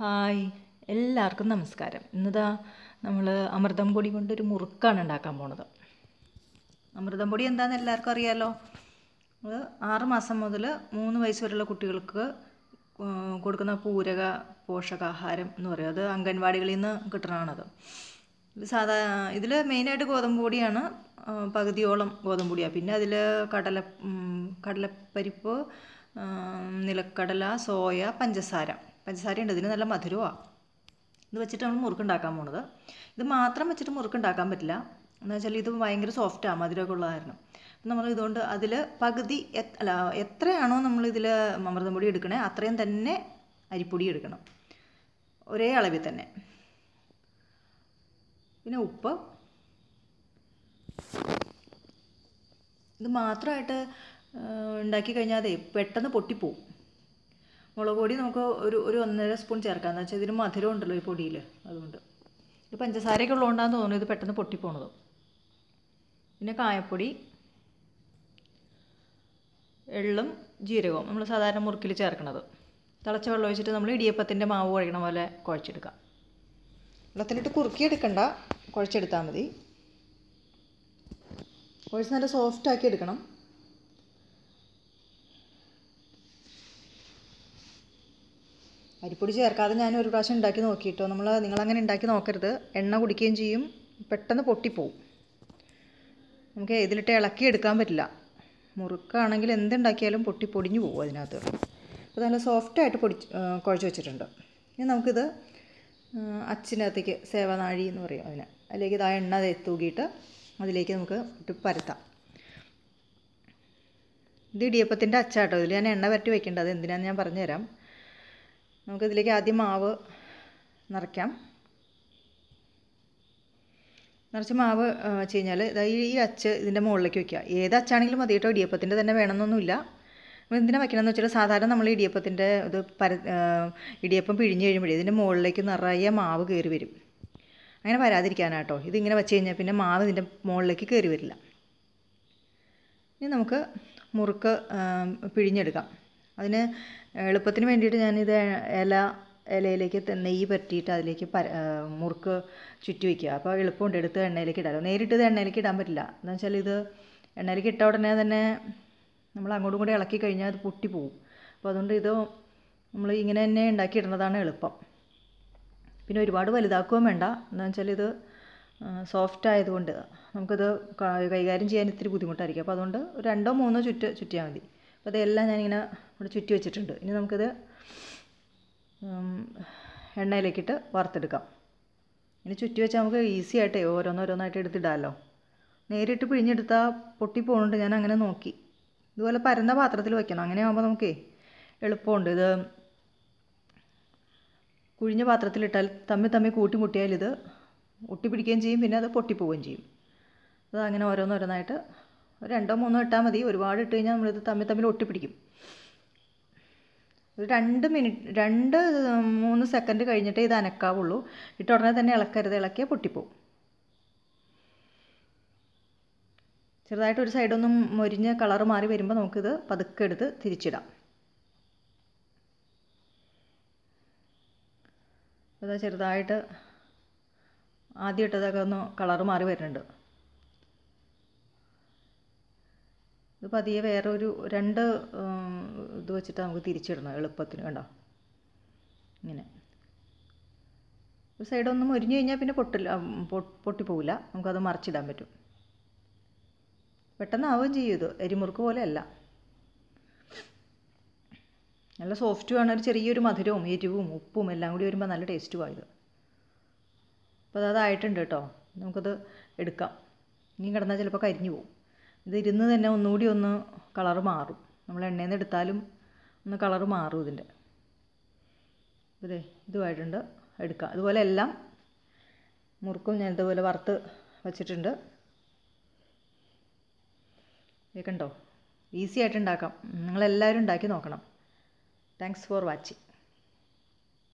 hi എല്ലാവർക്കും നമസ്കാരം ഇന്നതാ നമ്മൾ അമൃതം പൊടി കൊണ്ടൊരു മുറുക്കാണ് ഉണ്ടാക്കാൻ പോണത് അമൃതം പൊടി എന്താണെന്ന് എല്ലാവർക്കും അറിയാമല്ലോ ആറ് മാസം മുതൽ മൂന്ന് വയസ്സ് വരെയുള്ള കുട്ടികൾക്ക് കൊടുക്കുന്ന പൂരക പോഷകാഹാരം എന്ന് പറയും അത് അംഗൻവാടികളിൽ നിന്ന് കിട്ടണതാണത് ഇത് സാധാ ഇതിൽ മെയിനായിട്ട് ഗോതമ്പ് പൊടിയാണ് പകുതിയോളം ഗോതമ്പ് പൊടിയാണ് പിന്നെ അതിൽ കടല കടലപ്പരിപ്പ് നിലക്കടല സോയ പഞ്ചസാര പഞ്ചസാര ഉണ്ട് ഇതിന് നല്ല മധുരമാണ് ഇത് വെച്ചിട്ട് നമ്മൾ മുറുക്കുണ്ടാക്കാൻ പോണത് ഇത് മാത്രം വെച്ചിട്ട് മുറുക്കുണ്ടാക്കാൻ പറ്റില്ല എന്ന് വെച്ചാൽ ഇത് ഭയങ്കര സോഫ്റ്റാണ് മധുരമൊക്കെ ഉള്ളതായിരുന്നു നമ്മൾ ഇതുകൊണ്ട് അതിൽ പകുതി അല്ല എത്രയാണോ നമ്മൾ ഇതിൽ അമൃതം പൊടി എടുക്കണേ അത്രയും തന്നെ അരിപ്പൊടി എടുക്കണം ഒരേ അളവിൽ തന്നെ പിന്നെ ഉപ്പ് ഇത് മാത്രമായിട്ട് ഉണ്ടാക്കി കഴിഞ്ഞാൽ അതെ പെട്ടെന്ന് പൊട്ടിപ്പോവും മുളക് പൊടി നമുക്ക് ഒരു ഒരു ഒന്നര സ്പൂൺ ചേർക്കാം എന്ന് വെച്ചാൽ ഇതിന് മധുരം ഉണ്ടല്ലോ ഈ പൊടിയിൽ അതുകൊണ്ട് ഇത് പഞ്ചസാരയൊക്കെ ഉള്ളതുകൊണ്ടാണെന്ന് തോന്നുന്നു ഇത് പെട്ടെന്ന് പൊട്ടിപ്പോണത് പിന്നെ കായപ്പൊടി എള്ളും ജീരകവും നമ്മൾ സാധാരണ മുറുക്കിൽ ചേർക്കണത് തിളച്ച വെള്ളം ഒഴിച്ചിട്ട് നമ്മൾ ഇടിയപ്പത്തിൻ്റെ മാവ് കുഴക്കണ പോലെ കുഴച്ചെടുക്കാം വെള്ളത്തിലിട്ട് കുറുക്കിയെടുക്കണ്ട കുഴച്ചെടുത്താൽ മതി കുഴച്ച് നല്ല സോഫ്റ്റാക്കി എടുക്കണം അരിപ്പൊടി ചേർക്കാതെ ഞാൻ ഒരു പ്രാവശ്യം ഉണ്ടാക്കി നോക്കിയിട്ടോ നമ്മൾ നിങ്ങളങ്ങനെ ഉണ്ടാക്കി നോക്കരുത് എണ്ണ കുടിക്കുകയും ചെയ്യും പെട്ടെന്ന് പൊട്ടിപ്പോവും നമുക്ക് ഇതിലിട്ട് ഇളക്കി എടുക്കാൻ പറ്റില്ല മുറുക്കാണെങ്കിൽ എന്തുണ്ടാക്കിയാലും പൊട്ടി പൊടിഞ്ഞു പോകും അതിനകത്ത് അപ്പോൾ നല്ല സോഫ്റ്റായിട്ട് പൊടി കുഴച്ച് വെച്ചിട്ടുണ്ട് ഇനി നമുക്കിത് അച്ഛനകത്തേക്ക് സേവനാഴി എന്ന് പറയും അതിന് അതിലേക്ക് ആ എണ്ണ തൂക്കിയിട്ട് അതിലേക്ക് നമുക്ക് ഇട്ട് പരത്താം ഇത് ഇടിയപ്പത്തിൻ്റെ അച്ചാട്ടോ ഇതിൽ ഞാൻ എണ്ണ പരട്ടി വെക്കേണ്ടത് എന്തിനാന്ന് എന്തിനാണെന്ന് ഞാൻ പറഞ്ഞുതരാം നമുക്കിതിലേക്ക് ആദ്യം മാവ് നിറയ്ക്കാം നിറച്ച് മാവ് വെച്ച് കഴിഞ്ഞാൽ ഈ അച്ച് ഇതിൻ്റെ മുകളിലേക്ക് വയ്ക്കുക ഏത് അച്ചാണെങ്കിലും മതി കേട്ടോ ഇടിയപ്പത്തിൻ്റെ തന്നെ വേണമെന്നൊന്നുമില്ല അപ്പോൾ എന്തിനാണ് വയ്ക്കണമെന്ന് വെച്ചാൽ സാധാരണ നമ്മൾ ഇടിയപ്പത്തിൻ്റെ ഇത് പര ഇടിയപ്പം പിഴിഞ്ഞ് കഴിയുമ്പോഴേ ഇതിൻ്റെ മുകളിലേക്ക് നിറയെ മാവ് കയറി വരും അങ്ങനെ വരാതിരിക്കാനാട്ടോ ഇതിങ്ങനെ വെച്ച് കഴിഞ്ഞാൽ പിന്നെ മാവ് ഇതിൻ്റെ മുകളിലേക്ക് കയറി വരില്ല ഇനി നമുക്ക് മുറുക്ക് പിഴിഞ്ഞെടുക്കാം അതിന് എളുപ്പത്തിന് വേണ്ടിയിട്ട് ഞാനിത് ഇല ഇലയിലേക്ക് നെയ്യ് പരട്ടിയിട്ട് അതിലേക്ക് പര മുറുക്ക് ചുറ്റി വയ്ക്കുക അപ്പോൾ എളുപ്പമുണ്ട് എടുത്ത് എണ്ണയിലേക്ക് ഇടാമല്ലോ നേരിട്ട് ഇത് എണ്ണയിലേക്ക് ഇടാൻ പറ്റില്ല എന്ന് വെച്ചാൽ ഇത് എണ്ണയിലേക്ക് ഇട്ട ഉടനെ തന്നെ നമ്മൾ അങ്ങോട്ടും കൂടി ഇളക്കി കഴിഞ്ഞാൽ അത് പൊട്ടി പോകും അപ്പോൾ അതുകൊണ്ട് ഇത് നമ്മൾ ഇങ്ങനെ തന്നെ ഉണ്ടാക്കിയിടുന്നതാണ് എളുപ്പം പിന്നെ ഒരുപാട് വലുതാക്കുകയും വേണ്ട എന്ന് വെച്ചാൽ ഇത് സോഫ്റ്റ് ആയതുകൊണ്ട് നമുക്കത് കൈകാര്യം ചെയ്യാൻ ഇത്തിരി ബുദ്ധിമുട്ടായിരിക്കും അപ്പോൾ അതുകൊണ്ട് രണ്ടോ മൂന്നോ ചുറ്റ് ചുറ്റിയാൽ മതി അപ്പോൾ ഇതെല്ലാം ഞാനിങ്ങനെ ഇവിടെ ചുറ്റി വെച്ചിട്ടുണ്ട് ഇനി നമുക്കിത് എണ്ണയിലേക്കിട്ട് വറുത്തെടുക്കാം ഇനി ചുറ്റി വെച്ചാൽ നമുക്ക് ഈസി ആയിട്ട് ഓരോന്നോരോന്നായിട്ട് എടുത്തിടാമല്ലോ നേരിട്ട് പിഴിഞ്ഞെടുത്താൽ പൊട്ടിപ്പോകുന്നുണ്ട് ഞാൻ അങ്ങനെ നോക്കി ഇതുപോലെ പരന്ന പാത്രത്തിൽ വയ്ക്കണം അങ്ങനെ ആകുമ്പോൾ നമുക്കേ എളുപ്പമുണ്ട് ഇത് കുഴിഞ്ഞ പാത്രത്തിലിട്ടാൽ തമ്മിൽ തമ്മിൽ കൂട്ടിമുട്ടിയാൽ ഇത് ഒട്ടിപ്പിടിക്കുകയും ചെയ്യും പിന്നെ അത് പൊട്ടിപ്പോവുകയും ചെയ്യും അത് അങ്ങനെ ഓരോന്നോരോന്നായിട്ട് രണ്ടോ മൂന്നോ ഇട്ടാൽ മതി ഒരുപാട് ഇട്ട് കഴിഞ്ഞാൽ നമ്മളിത് തമ്മിൽ തമ്മിൽ ഒട്ടിപ്പിടിക്കും രണ്ട് മിനിറ്റ് രണ്ട് മൂന്ന് സെക്കൻഡ് കഴിഞ്ഞിട്ടേ ഇത് അനക്കാവുള്ളൂ ഇട്ട് ഉടനെ തന്നെ ഇളക്കരുത് ഇളക്കിയാൽ പൊട്ടിപ്പോവും ചെറുതായിട്ട് ഒരു സൈഡൊന്നും മൊരിഞ്ഞ് കളർ മാറി വരുമ്പോൾ നമുക്കിത് പതുക്കെ എടുത്ത് തിരിച്ചിടാം ഇതാ ചെറുതായിട്ട് ആദ്യം ഇട്ടതൊക്കെ ഒന്ന് കളർ മാറി വരുന്നുണ്ട് ഇത് പതിയെ വേറൊരു രണ്ട് ഇത് വെച്ചിട്ട് നമുക്ക് തിരിച്ചിടണം എളുപ്പത്തിന് കണ്ടോ ഇങ്ങനെ ഒരു സൈഡൊന്നും മുരിഞ്ഞു കഴിഞ്ഞാൽ പിന്നെ പൊട്ടില്ല പൊട്ടിപ്പോവില്ല നമുക്കത് മറിച്ചിടാൻ പറ്റും പെട്ടെന്നാവുകയും ചെയ്യും ഇത് എരിമുറുക്ക് പോലെയല്ല നല്ല സോഫ്റ്റുമാണ് ഒരു ചെറിയൊരു മധുരവും എരിവും ഉപ്പും എല്ലാം കൂടി വരുമ്പോൾ നല്ല ടേസ്റ്റുമാണ് അപ്പോൾ അതായിട്ടുണ്ട് കേട്ടോ നമുക്കത് എടുക്കാം ഇനി കിടന്നാൽ ചിലപ്പോൾ കരിഞ്ഞു പോവും ഇത് ഇരുന്ന് തന്നെ ഒന്നുകൂടി ഒന്ന് കളറ് മാറും നമ്മൾ എണ്ണയിൽ നിന്ന് എടുത്താലും ഒന്ന് കളറ് മാറും ഇതിൻ്റെ ഇതേ ഇതുമായിട്ടുണ്ട് എടുക്കുക അതുപോലെ എല്ലാം മുറുക്കും ഞാൻ ഇതുപോലെ വറുത്ത് വച്ചിട്ടുണ്ട് കേൾക്കണ്ടോ ഈസി ആയിട്ടുണ്ടാക്കാം നിങ്ങളെല്ലാവരും ഉണ്ടാക്കി നോക്കണം താങ്ക്സ് ഫോർ വാച്ചിങ്